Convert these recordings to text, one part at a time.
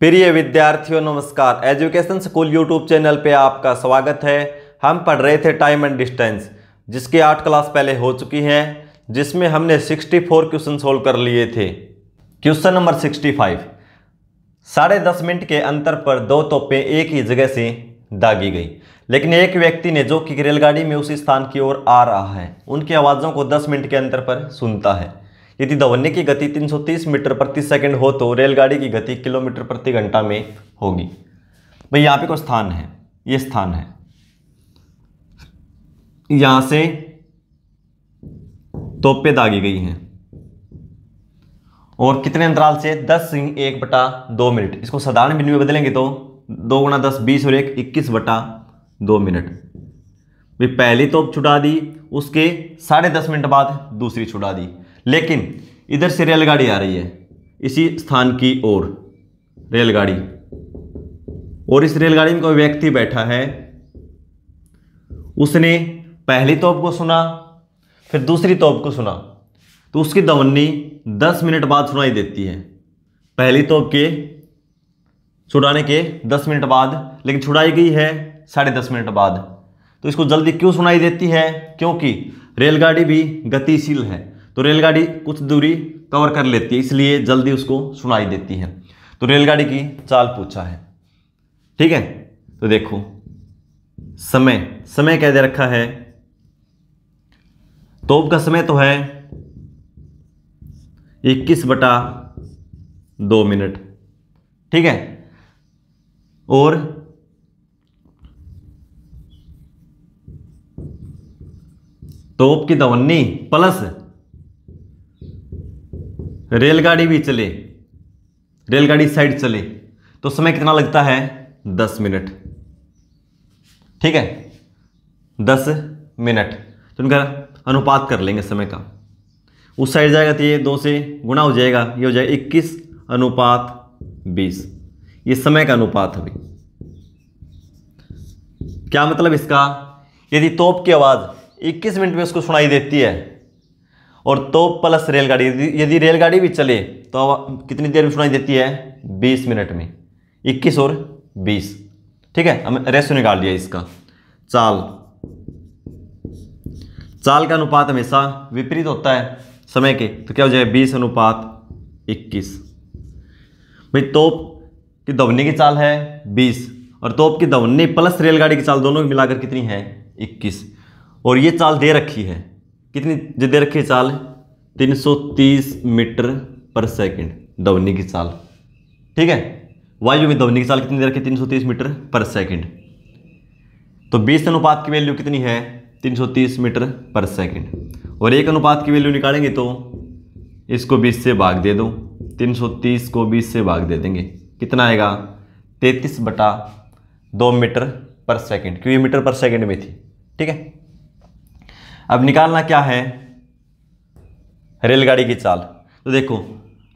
प्रिय विद्यार्थियों नमस्कार एजुकेशन स्कूल यूट्यूब चैनल पे आपका स्वागत है हम पढ़ रहे थे टाइम एंड डिस्टेंस जिसकी आठ क्लास पहले हो चुकी हैं जिसमें हमने 64 क्वेश्चन सोल्व कर लिए थे क्वेश्चन नंबर 65 साढ़े दस मिनट के अंतर पर दो तोपें एक ही जगह से दागी गई लेकिन एक व्यक्ति ने जो कि रेलगाड़ी में उसी स्थान की ओर आ रहा है उनकी आवाज़ों को दस मिनट के अंतर पर सुनता है यदि दवन्य की गति 330 मीटर प्रति सेकंड हो तो रेलगाड़ी की गति किलोमीटर प्रति घंटा में होगी भाई यहाँ पे कोई स्थान है ये स्थान है यहाँ से तोपे दागी गई हैं और कितने अंतराल से 10 सिंह एक बटा दो मिनट इसको साधारण बिंदु में बदलेंगे तो दो गुणा दस बीस और एक इक्कीस बटा दो मिनट भाई पहली तोप छुटा दी उसके साढ़े दस मिनट बाद दूसरी छुड़ा दी लेकिन इधर से रेलगाड़ी आ रही है इसी स्थान की ओर रेलगाड़ी और इस रेलगाड़ी में कोई व्यक्ति बैठा है उसने पहली तोप को सुना फिर दूसरी तोप को सुना तो उसकी दवन्नी दस मिनट बाद सुनाई देती है पहली तोप के छुड़ाने के दस मिनट बाद लेकिन छुड़ाई गई है साढ़े दस मिनट बाद तो इसको जल्दी क्यों सुनाई देती है क्योंकि रेलगाड़ी भी गतिशील है तो रेलगाड़ी कुछ दूरी कवर कर लेती है इसलिए जल्दी उसको सुनाई देती है तो रेलगाड़ी की चाल पूछा है ठीक है तो देखो समय समय कह दे रखा है तोप का समय तो है इक्कीस बटा दो मिनट ठीक है और तोप की दवन्नी प्लस रेलगाड़ी भी चले रेलगाड़ी साइड चले तो समय कितना लगता है दस मिनट ठीक है दस मिनट तो उनका अनुपात कर लेंगे समय का उस साइड जाएगा तो ये दो से गुणा हो जाएगा ये हो जाएगा इक्कीस अनुपात बीस ये समय का अनुपात है क्या मतलब इसका यदि तोप की आवाज़ 21 मिनट में उसको सुनाई देती है और तो प्लस रेलगाड़ी यदि रेलगाड़ी भी चले तो कितनी देर में सुनाई देती है बीस मिनट में इक्कीस और बीस ठीक है हमें रेशो निकाल लिया इसका चाल चाल का अनुपात हमेशा विपरीत होता है समय के तो क्या हो जाएगा बीस अनुपात इक्कीस भाई तोप की दौड़ने की चाल है बीस और तोप की दौड़ने प्लस रेलगाड़ी की चाल दोनों मिलाकर कितनी है इक्कीस और ये चाल दे रखी है कितनी जिद्दे रखी चाल 330 मीटर पर सेकंड दवनी की चाल ठीक है वायु में दवनी की चाल कितनी रखी 330 मीटर पर सेकंड तो 20 अनुपात की वैल्यू कितनी है 330 मीटर पर सेकंड और एक अनुपात की वैल्यू निकालेंगे तो इसको 20 से भाग दे दो 330 को 20 से भाग दे देंगे कितना आएगा 33 बटा दो मीटर पर सेकंड क्योंकि मीटर पर सेकंड में थी ठीक है अब निकालना क्या है रेलगाड़ी की चाल तो देखो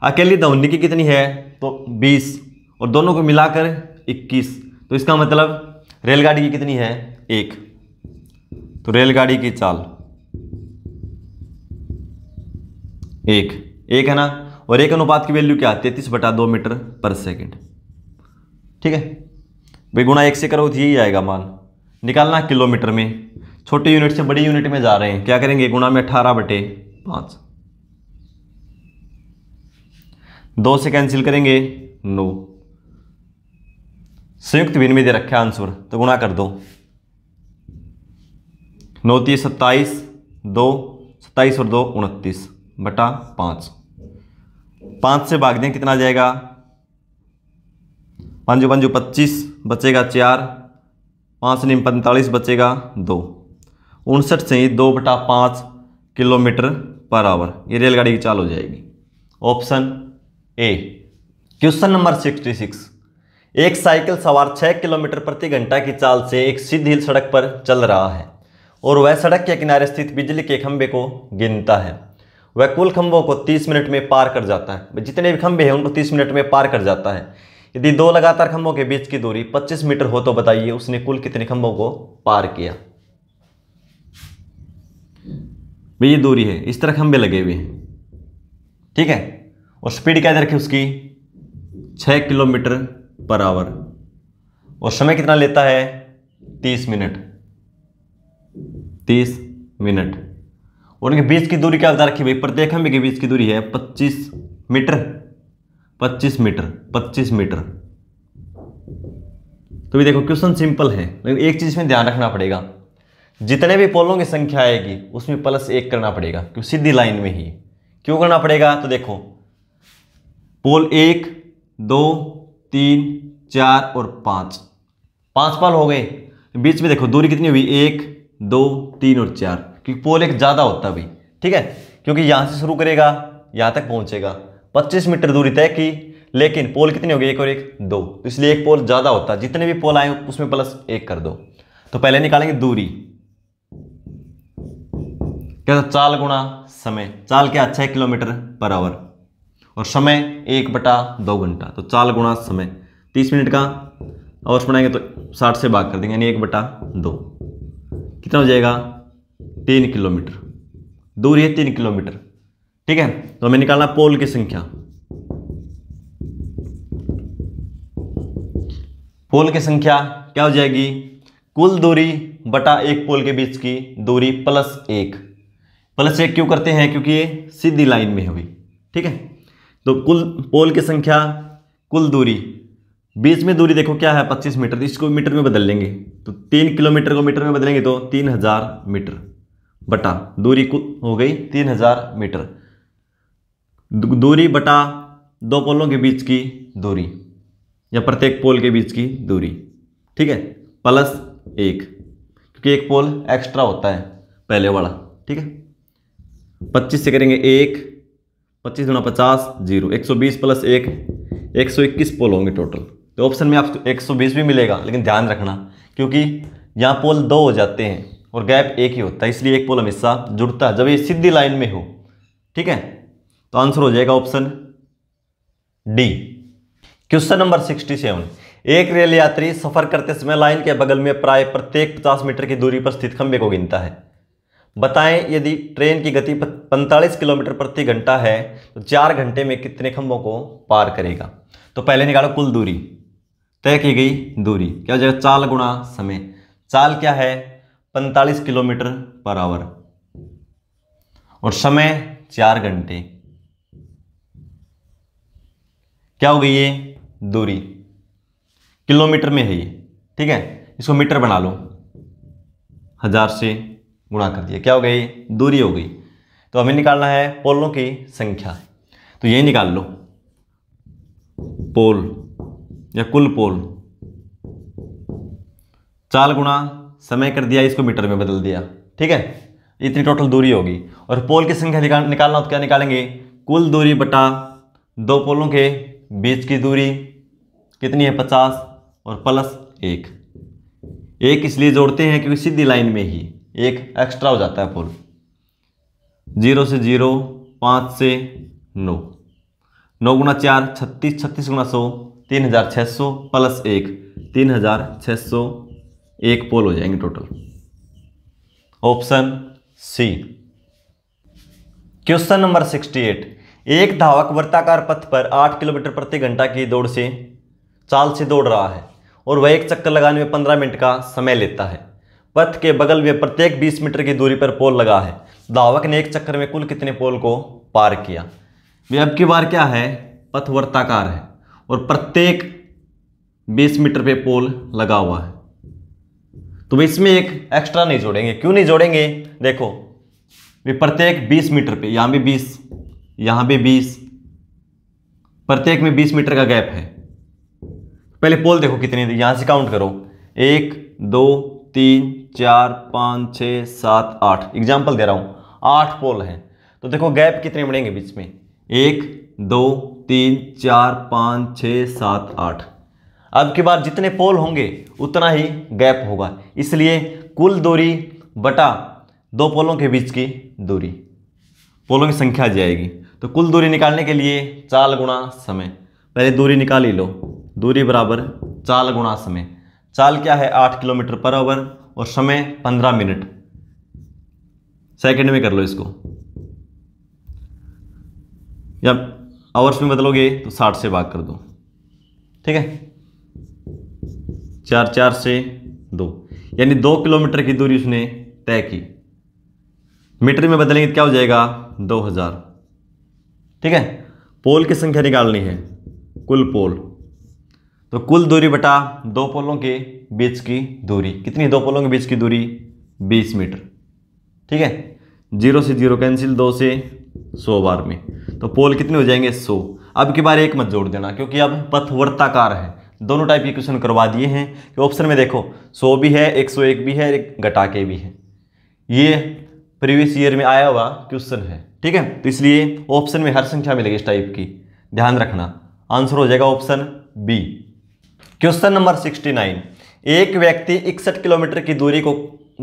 अकेली दौनी की कितनी है तो 20 और दोनों को मिलाकर 21 तो इसका मतलब रेलगाड़ी की कितनी है एक तो रेलगाड़ी की चाल एक एक है ना और एक अनुपात की वैल्यू क्या तैतीस बटा दो मीटर पर सेकेंड ठीक है भाई गुणा एक से करो तो यही आएगा मान निकालना किलोमीटर में छोटे यूनिट से बड़ी यूनिट में जा रहे हैं क्या करेंगे गुणा में अट्ठारह बटे पाँच दो से कैंसिल करेंगे नौ संयुक्त भिन्न में दे रखे आंसर तो गुणा कर दो नौ तीस सत्ताईस दो सत्ताईस और दो उनतीस बटा पाँच पाँच से भाग दें कितना जाएगा पाँच पंजू पच्चीस बचेगा चार पाँच निम पैंतालीस बचेगा दो उनसठ से दो बटा पाँच किलोमीटर पर आवर ये रेलगाड़ी की चाल हो जाएगी option A question number sixty six एक साइकिल सवार छः किलोमीटर प्रति घंटा की चाल से एक सीधी सड़क पर चल रहा है और वह सड़क के किनारे स्थित बिजली के खंभे को गिनता है वह कुल खंभों को 30 मिनट में पार कर जाता है जितने भी खंभे हैं उनको 30 मिनट में पार कर जाता है यदि दो लगातार खंभों के बीच की दूरी 25 मीटर हो तो बताइए उसने कुल कितने खंभों को पार किया भाई ये दूरी है इस तरह खंभे लगे हुए हैं ठीक है और स्पीड क्या दे रखी उसकी छः किलोमीटर पर आवर और समय कितना लेता है तीस मिनट तीस मिनट और उनके बीच की दूरी क्या बता रखी भाई प्रत्येक खंभे के बीच की दूरी है पच्चीस मीटर पच्चीस मीटर पच्चीस मीटर तो भी देखो क्वेश्चन सिंपल है लेकिन एक चीज़ में ध्यान रखना पड़ेगा जितने भी पोलों की संख्या आएगी उसमें प्लस एक करना पड़ेगा क्यों सीधी लाइन में ही क्यों करना पड़ेगा तो देखो पोल एक दो तीन चार और पाँच पांच पाल हो गए बीच में देखो दूरी कितनी हुई एक दो तीन और चार क्योंकि पोल एक ज़्यादा होता भी ठीक है क्योंकि यहाँ से शुरू करेगा यहाँ तक पहुँचेगा पच्चीस मीटर दूरी तय की लेकिन पोल कितनी होगी एक और एक दो तो इसलिए एक पोल ज़्यादा होता जितने भी पोल आए उसमें प्लस एक कर दो तो पहले निकालेंगे दूरी क्या था चाल गुणा समय चाल क्या है किलोमीटर पर आवर और समय एक बटा दो घंटा तो चाल गुणा समय तीस मिनट का आवर्स बनाएंगे तो साठ से भाग कर देंगे यानी एक बटा दो कितना हो जाएगा तीन किलोमीटर दूरी है तीन किलोमीटर ठीक है तो हमें निकालना पोल की संख्या पोल की संख्या क्या हो जाएगी कुल दूरी बटा एक पोल के बीच की दूरी प्लस एक प्लस एक क्यों करते हैं क्योंकि ये सीधी लाइन में हुई ठीक है तो कुल पोल की संख्या कुल दूरी बीच में दूरी देखो क्या है 25 मीटर इसको मीटर में बदल लेंगे तो तीन किलोमीटर को मीटर में बदलेंगे तो तीन हजार मीटर बटा दूरी हो गई तीन हजार मीटर दूरी बटा दो पोलों के बीच की दूरी या प्रत्येक पोल के बीच की दूरी ठीक है प्लस एक क्योंकि एक पोल एक्स्ट्रा होता है पहले वाला ठीक है पच्चीस से करेंगे एक पच्चीस गुना पचास जीरो एक सौ बीस प्लस एक एक सौ इक्कीस पोल होंगे टोटल तो ऑप्शन में आपको एक सौ बीस भी मिलेगा लेकिन ध्यान रखना क्योंकि यहाँ पोल दो हो जाते हैं और गैप एक ही होता है इसलिए एक पोल हमेशा जुड़ता है जब ये सीधी लाइन में हो ठीक है तो आंसर हो जाएगा option D question number sixty seven एक रेल यात्री सफर करते समय लाइन के बगल में प्राय प्रत्येक पचास मीटर की दूरी पर स्थित खंबे को गिनता है बताएं यदि ट्रेन की गति 45 किलोमीटर प्रति घंटा है तो चार घंटे में कितने खंभों को पार करेगा तो पहले निकालो कुल दूरी तय की गई दूरी क्या हो जाएगा चाल गुणा समय चाल क्या है 45 किलोमीटर पर आवर और समय चार घंटे क्या हो गई ये दूरी किलोमीटर में है ये ठीक है इसको मीटर बना लो हजार से गुणा कर दिया क्या हो गई दूरी हो गई तो हमें निकालना है पोलों की संख्या तो यही निकाल लो पोल या कुल पोल चार गुणा समय कर दिया इसको मीटर में बदल दिया ठीक है इतनी टोटल दूरी होगी और पोल की संख्या निकाल निकालना हो तो क्या निकालेंगे कुल दूरी बटा दो पोलों के बीच की दूरी कितनी है पचास और प्लस एक एक इसलिए जोड़ते हैं क्योंकि सीधी लाइन में ही एक एक्स्ट्रा हो जाता है पोल जीरो से जीरो पाँच से नौ नौ गुना चार छत्तीस छत्तीस गुना सौ तीन हज़ार छः सौ प्लस एक तीन हज़ार छः सौ एक पोल हो जाएंगे total option C question number sixty eight एक धावक वृत्ताकार पथ पर आठ किलोमीटर प्रति घंटा की दौड़ से चाल से दौड़ रहा है और वह एक चक्कर लगाने में पंद्रह मिनट का समय लेता है पथ के बगल में प्रत्येक 20 मीटर की दूरी पर पोल लगा है धावक ने एक चक्कर में कुल कितने पोल को पार किया वे अब की बार क्या है पथ वर्ताकार है और प्रत्येक 20 मीटर पे पोल लगा हुआ है तो इसमें एक एक्स्ट्रा नहीं जोड़ेंगे क्यों नहीं जोड़ेंगे देखो वे प्रत्येक 20 मीटर पे यहाँ भी 20 यहाँ भी 20 प्रत्येक में 20 मीटर का गैप है पहले पोल देखो कितने यहाँ से काउंट करो एक दो तीन चार पाँच छः सात आठ एग्जाम्पल दे रहा हूँ आठ पोल हैं तो देखो गैप कितने बढ़ेंगे बीच में एक दो तीन चार पाँच छः सात आठ अब के बाद जितने पोल होंगे उतना ही गैप होगा इसलिए कुल दूरी बटा दो पोलों के बीच की दूरी पोलों की संख्या जाएगी तो कुल दूरी निकालने के लिए चाल गुणा समय पहले दूरी निकाल ही लो दूरी बराबर चाल गुणा समय चाल क्या है आठ किलोमीटर पर आवर और समय पंद्रह मिनट सेकंड में कर लो इसको या आवर्स में बदलोगे तो साठ से भाग कर दो ठीक है चार चार से दो यानी दो किलोमीटर की दूरी उसने तय की मीटर में बदलेंगे तो क्या हो जाएगा दो हज़ार ठीक है पोल की संख्या निकालनी है कुल पोल तो कुल दूरी बटा दो पोलों के बीच की दूरी कितनी दो पोलों के बीच की दूरी 20 मीटर ठीक है जीरो से जीरो कैंसिल दो से सौ बार में तो पोल कितने हो जाएंगे सौ अब की बार एक मत जोड़ देना क्योंकि अब पथ वर्ताकार है दोनों टाइप के क्वेश्चन करवा दिए हैं कि ऑप्शन में देखो सौ भी है एक सौ एक भी है एक घटाके भी है ये प्रीवियस ईयर में आया हुआ क्वेश्चन है ठीक है तो इसलिए ऑप्शन में हर संख्या मिलेगी इस टाइप की ध्यान रखना आंसर हो जाएगा option B question number sixty nine एक व्यक्ति इकसठ किलोमीटर की दूरी को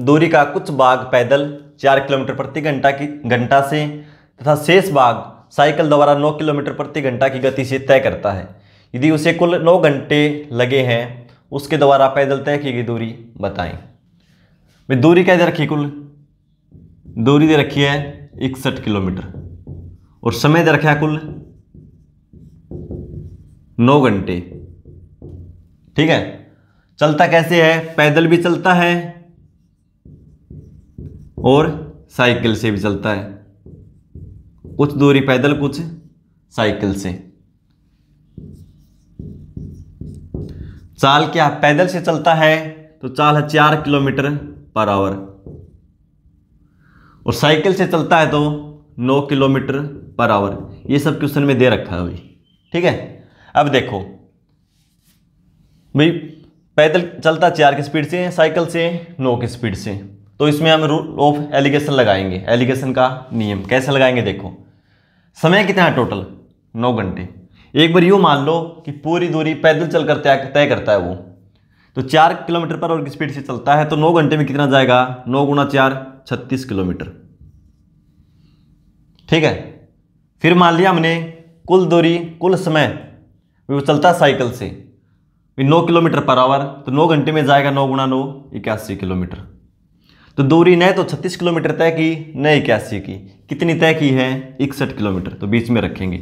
दूरी का कुछ भाग पैदल चार किलोमीटर प्रति घंटा की घंटा से तथा शेष भाग साइकिल द्वारा नौ किलोमीटर प्रति घंटा की गति से तय करता है यदि उसे कुल नौ घंटे लगे हैं उसके द्वारा पैदल तय की गई दूरी बताएं दूरी क्या दे रखी कुल दूरी दे रखी है इकसठ किलोमीटर और समय दे रखा है कुल नौ घंटे ठीक है चलता कैसे है पैदल भी चलता है और साइकिल से भी चलता है कुछ दूरी पैदल कुछ साइकिल से चाल क्या पैदल से चलता है तो चाल है चार किलोमीटर पर आवर और साइकिल से चलता है तो नौ किलोमीटर पर आवर ये सब क्वेश्चन में दे रखा है अभी ठीक है अब देखो भाई पैदल चलता चार की स्पीड से साइकिल से नौ की स्पीड से तो इसमें हम रूल ऑफ एलिगेशन लगाएंगे एलिगेशन का नियम कैसे लगाएंगे देखो समय कितना है टोटल नौ घंटे एक बार यूँ मान लो कि पूरी दूरी पैदल चल कर तय करता है वो तो चार किलोमीटर पर और की स्पीड से चलता है तो नौ घंटे में कितना जाएगा नौ गुना चार छत्तीस किलोमीटर ठीक है फिर मान लिया हमने कुल दूरी कुल समय वो चलता साइकिल से नौ किलोमीटर पर आवर तो नौ घंटे में जाएगा नौ गुणा नौ इक्यासी किलोमीटर तो दूरी न तो छत्तीस किलोमीटर तय की न इक्यासी की कितनी तय की है इकसठ किलोमीटर तो बीच में रखेंगे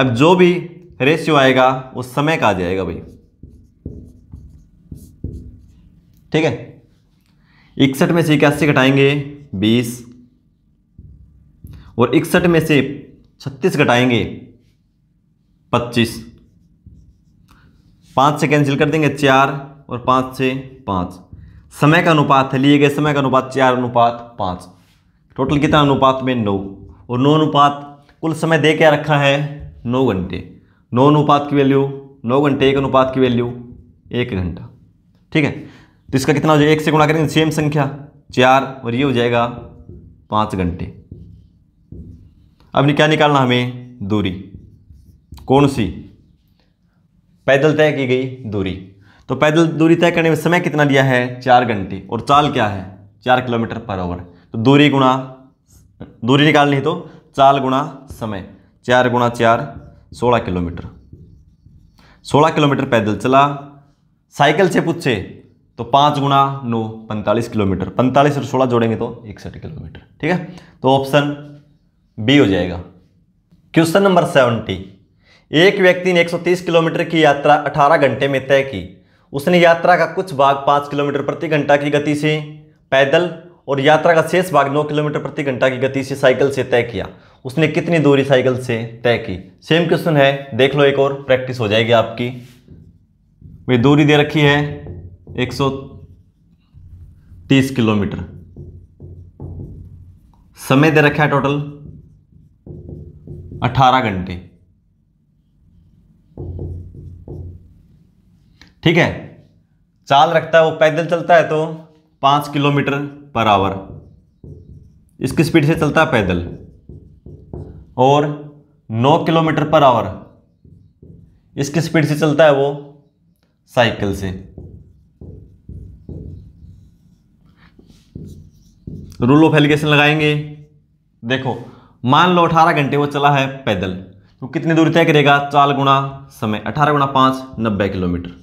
अब जो भी रेशियो आएगा वो समय का आ जाएगा भाई ठीक है इकसठ में से इक्यासी घटाएंगे बीस और इकसठ में से छत्तीस घटाएंगे पच्चीस पाँच से कैंसिल कर देंगे चार और पाँच से पाँच समय का अनुपात है लिए गए समय का अनुपात चार अनुपात पाँच टोटल कितना अनुपात में नौ और नौ अनुपात कुल समय दे क्या रखा है नौ घंटे नौ अनुपात की वैल्यू नौ घंटे एक अनुपात की वैल्यू एक घंटा ठीक है तो इसका कितना हो जाएगा एक से गुणा करेंगे सेम संख्या चार और ये हो जाएगा पाँच घंटे अब क्या निकालना हमें दूरी कौन सी पैदल तय की गई दूरी तो पैदल दूरी तय करने में समय कितना लिया है चार घंटे और चाल क्या है चार किलोमीटर पर आवर तो दूरी गुणा दूरी निकालनी है तो चाल गुणा समय चार गुणा चार सोलह किलोमीटर सोलह किलोमीटर पैदल चला साइकिल से पूछे तो पाँच गुणा नौ पैंतालीस किलोमीटर पैंतालीस और सोलह जोड़ेंगे तो इकसठ किलोमीटर ठीक है तो ऑप्शन बी हो जाएगा क्वेश्चन नंबर सेवेंटी एक व्यक्ति ने 130 किलोमीटर की यात्रा 18 घंटे में तय की उसने यात्रा का कुछ भाग 5 किलोमीटर प्रति घंटा की गति से पैदल और यात्रा का शेष भाग 9 किलोमीटर प्रति घंटा की गति से साइकिल से तय किया उसने कितनी दूरी साइकिल से तय की सेम क्वेश्चन है देख लो एक और प्रैक्टिस हो जाएगी आपकी वे दूरी दे रखी है एक किलोमीटर समय दे रखा है टोटल अठारह घंटे ठीक है चाल रखता है वो पैदल चलता है तो पाँच किलोमीटर पर आवर इसकी स्पीड से चलता है पैदल और नौ किलोमीटर पर आवर इसकी स्पीड से चलता है वो साइकिल से रूल ऑफ एलिगेशन लगाएंगे देखो मान लो अठारह घंटे वो चला है पैदल तो कितनी दूरी तय करेगा चार गुणा समय अठारह गुणा पाँच नब्बे किलोमीटर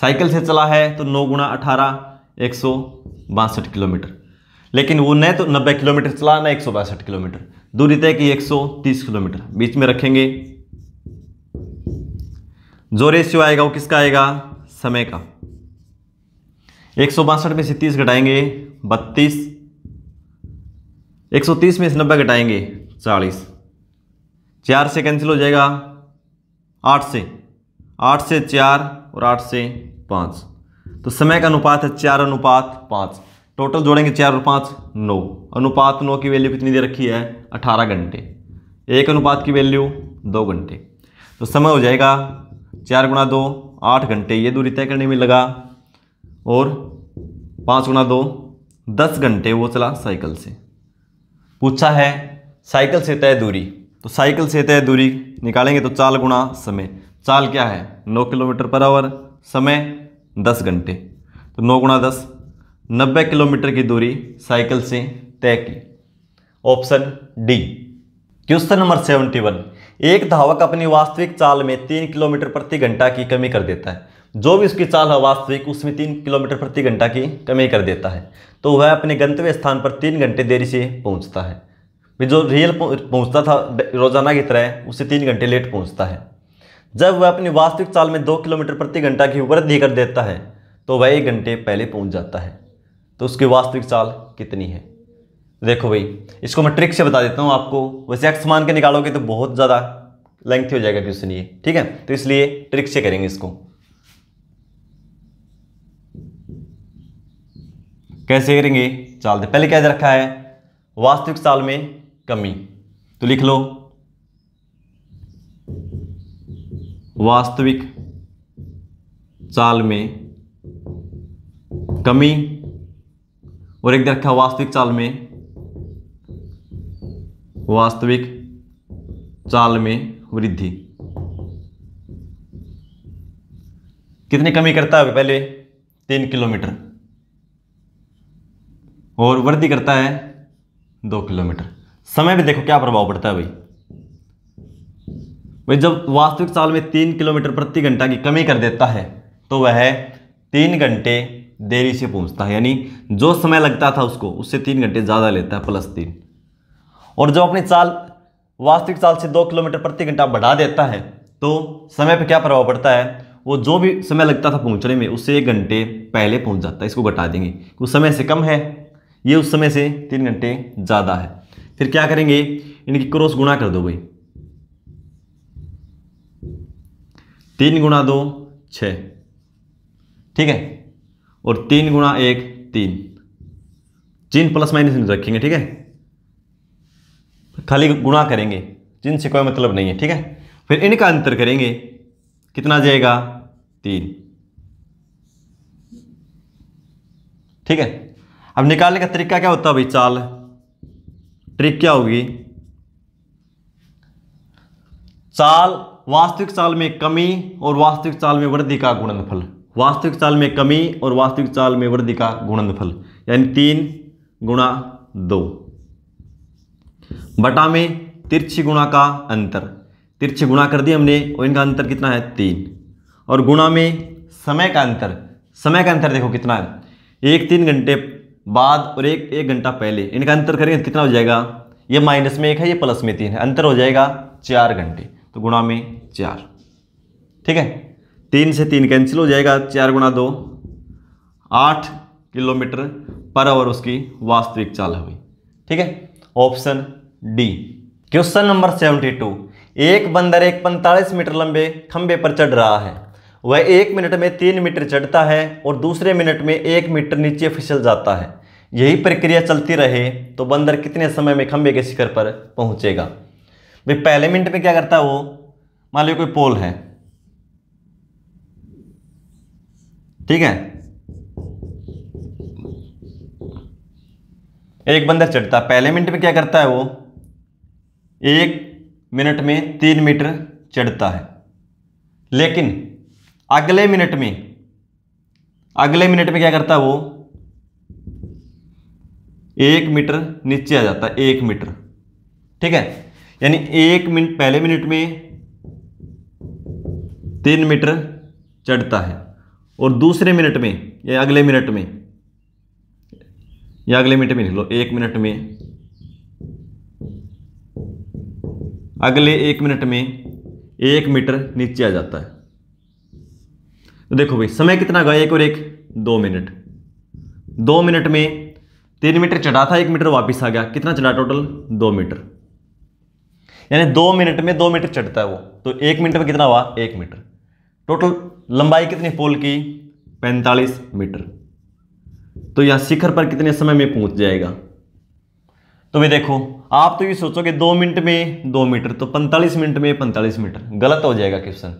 साइकिल से चला है तो नौ गुणा अठारह एक सौ बासठ किलोमीटर लेकिन वो न तो नब्बे किलोमीटर चला न एक सौ बासठ किलोमीटर दूरी तय की एक सौ तीस किलोमीटर बीच में रखेंगे जो रेशियो आएगा वो किसका आएगा समय का एक सौ बासठ में से तीस घटाएंगे बत्तीस एक सौ तीस में से नब्बे घटाएंगे चालीस चार से कैंसिल हो जाएगा आठ से आठ से चार और आठ से पाँच तो समय का अनुपात है चार अनुपात पाँच टोटल जोड़ेंगे चार और पाँच नौ अनुपात नौ की वैल्यू कितनी दे रखी है अठारह घंटे एक अनुपात की वैल्यू दो घंटे तो समय हो जाएगा चार गुणा दो आठ घंटे ये दूरी तय करने में लगा और पाँच गुणा दो दस घंटे वो चला साइकिल से पूछा है साइकिल से तय दूरी तो साइकिल से तय दूरी निकालेंगे तो चार गुणा समय चाल क्या है नौ किलोमीटर पर आवर समय दस घंटे तो नौ गुणा दस नब्बे किलोमीटर की दूरी साइकिल से तय की option D question number seventy one एक धावक अपनी वास्तविक चाल में तीन किलोमीटर प्रति घंटा की कमी कर देता है जो भी उसकी चाल है वास्तविक उसमें तीन किलोमीटर प्रति घंटा की कमी कर देता है तो वह अपने गंतव्य स्थान पर तीन घंटे देरी से पहुंचता है जो रियल पहुंचता था रोजाना की तरह उसे तीन घंटे लेट पहुंचता है जब वह अपनी वास्तविक चाल में दो किलोमीटर प्रति घंटा की वृद्धि कर देता है तो वह एक घंटे पहले पहुंच जाता है तो उसकी वास्तविक चाल कितनी है देखो भाई इसको मैं ट्रिक से बता देता हूँ आपको वैसे एक्स मान के निकालोगे तो बहुत ज़्यादा लेंथ हो जाएगा क्वेश्चन ये ठीक है तो इसलिए ट्रिक से करेंगे इसको कैसे करेंगे चाल दे पहले क्या रखा है वास्तविक साल में कमी तो लिख लो वास्तविक चाल में कमी और एक रखा वास्तविक चाल में वास्तविक चाल में वृद्धि कितनी कमी करता है पहले तीन किलोमीटर और वृद्धि करता है दो किलोमीटर समय भी देखो क्या प्रभाव पड़ता है भाई वही जब वास्तविक साल में तीन किलोमीटर प्रति घंटा की कमी कर देता है तो वह तीन घंटे देरी से पहुंचता है यानी जो समय लगता था उसको उससे तीन घंटे ज़्यादा लेता है प्लस तीन और जब अपनी चाल वास्तविक चाल से दो किलोमीटर प्रति घंटा बढ़ा देता है तो समय पर क्या प्रभाव पड़ता है वो जो भी समय लगता था पहुंचने में उससे एक घंटे पहले पहुंच जाता है इसको घटा देंगे उस समय से कम है ये उस समय से तीन घंटे ज़्यादा है फिर क्या करेंगे इनकी क्रॉस गुणा कर दो भाई तीन गुणा दो छ ठीक है और तीन गुणा एक तीन चिन्ह प्लस माइनस में रखेंगे ठीक है खाली गुणा करेंगे चिन्ह से कोई मतलब नहीं है ठीक है फिर इनका अंतर करेंगे कितना जाएगा तीन ठीक है अब निकालने का तरीका क्या होता है भाई चाल ट्रिक क्या होगी चाल वास्तविक साल में कमी और वास्तविक साल में वृद्धि का गुणनफल वास्तविक साल में कमी और वास्तविक चाल में वृद्धि का गुणनफल यानी तीन गुणा दो बटा में तिरछी गुणा का अंतर तिरछी गुणा कर दिया हमने और इनका अंतर कितना है तीन और गुणा में समय का अंतर समय का अंतर देखो कितना है एक तीन घंटे बाद और एक एक घंटा पहले इनका अंतर करेंगे तो कितना हो जाएगा ये माइनस में एक है ये प्लस में तीन है अंतर हो जाएगा चार घंटे तो गुणा में चार ठीक है तीन से तीन कैंसिल हो जाएगा चार गुणा दो आठ किलोमीटर पर आवर उसकी वास्तविक चाल हुई ठीक है option D question number seventy two एक बंदर एक पैंतालीस मीटर लंबे खंबे पर चढ़ रहा है वह एक मिनट में तीन मीटर चढ़ता है और दूसरे मिनट में एक मीटर नीचे फिसल जाता है यही प्रक्रिया चलती रहे तो बंदर कितने समय में खंबे के शिखर पर पहुंचेगा भाई पहले मिनट में क्या करता है वो मान लीजिए कोई पोल है ठीक है एक बंदा चढ़ता पहले मिनट में क्या करता है वो एक मिनट में तीन मीटर चढ़ता है लेकिन अगले मिनट में अगले मिनट में क्या करता है वो एक मीटर नीचे आ जाता है एक मीटर ठीक है यानी एक मिनट पहले मिनट में तीन मीटर चढ़ता है और दूसरे मिनट में या अगले मिनट में या अगले मिनट में लिख लो एक मिनट में अगले एक मिनट में एक मीटर नीचे आ जाता है तो देखो भाई समय कितना गया एक और एक दो मिनट दो मिनट में तीन मीटर चढ़ा था एक मीटर वापस आ गया कितना चढ़ा टोटल दो मीटर यानी दो मिनट में दो मीटर चढ़ता है वो तो एक मिनट में कितना हुआ एक मीटर टोटल लंबाई कितनी पोल की 45 मीटर तो यह शिखर पर कितने समय में पहुंच जाएगा तो भाई देखो आप तो ये सोचोगे दो मिनट में दो मीटर तो 45 मिनट में 45 मीटर गलत हो जाएगा क्वेश्चन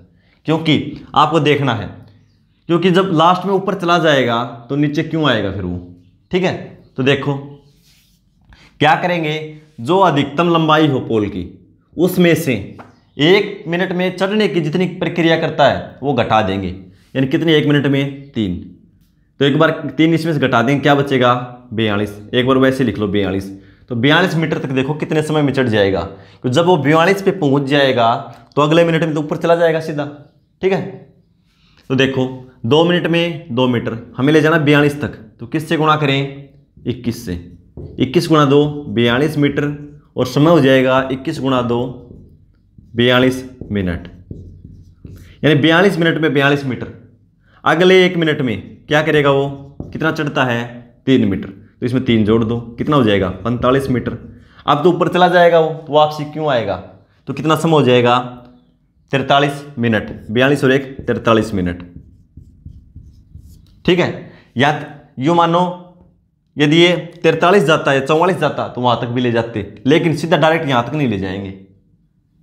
क्योंकि आपको देखना है क्योंकि जब लास्ट में ऊपर चला जाएगा तो नीचे क्यों आएगा फिर वो ठीक है तो देखो क्या करेंगे जो अधिकतम लंबाई हो पोल की उसमें से एक मिनट में चढ़ने की जितनी प्रक्रिया करता है वो घटा देंगे यानी कितनी एक मिनट में तीन तो एक बार तीन इसमें से घटा देंगे क्या बचेगा बयालीस एक बार वैसे लिख लो बयालीस तो बयालीस मीटर तक देखो कितने समय में चढ़ जाएगा तो जब वो बयालीस पे पहुंच जाएगा तो अगले मिनट में तो ऊपर चला जाएगा सीधा ठीक है तो देखो दो मिनट में दो मीटर हमें ले जाना बयालीस तक तो किस से गुणा करें इक्कीस से इक्कीस गुणा दो बयालीस मीटर और समय हो जाएगा इक्कीस गुणा दो बयालीस मिनट यानी बयालीस मिनट में बयालीस मीटर अगले एक मिनट में क्या करेगा वो कितना चढ़ता है तीन मीटर तो इसमें तीन जोड़ दो कितना हो जाएगा पैंतालीस मीटर अब तो ऊपर चला जाएगा वो तो वापसी क्यों आएगा तो कितना समय हो जाएगा तिरतालीस मिनट बयालीस और एक तिरतालीस मिनट ठीक है या यूँ मानो यदि ये तिरतालीस जाता है चौवालीस जाता तो वहाँ तक भी ले जाते लेकिन सीधा डायरेक्ट यहाँ तक नहीं ले जाएंगे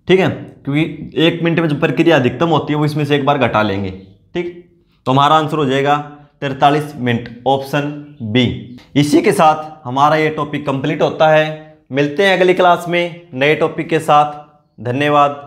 ठीक है क्योंकि एक मिनट में जो प्रक्रिया अधिकतम होती है वो इसमें से एक बार घटा लेंगे ठीक तो हमारा आंसर हो जाएगा तिरतालीस मिनट ऑप्शन बी इसी के साथ हमारा ये टॉपिक कंप्लीट होता है मिलते हैं अगली क्लास में नए टॉपिक के साथ धन्यवाद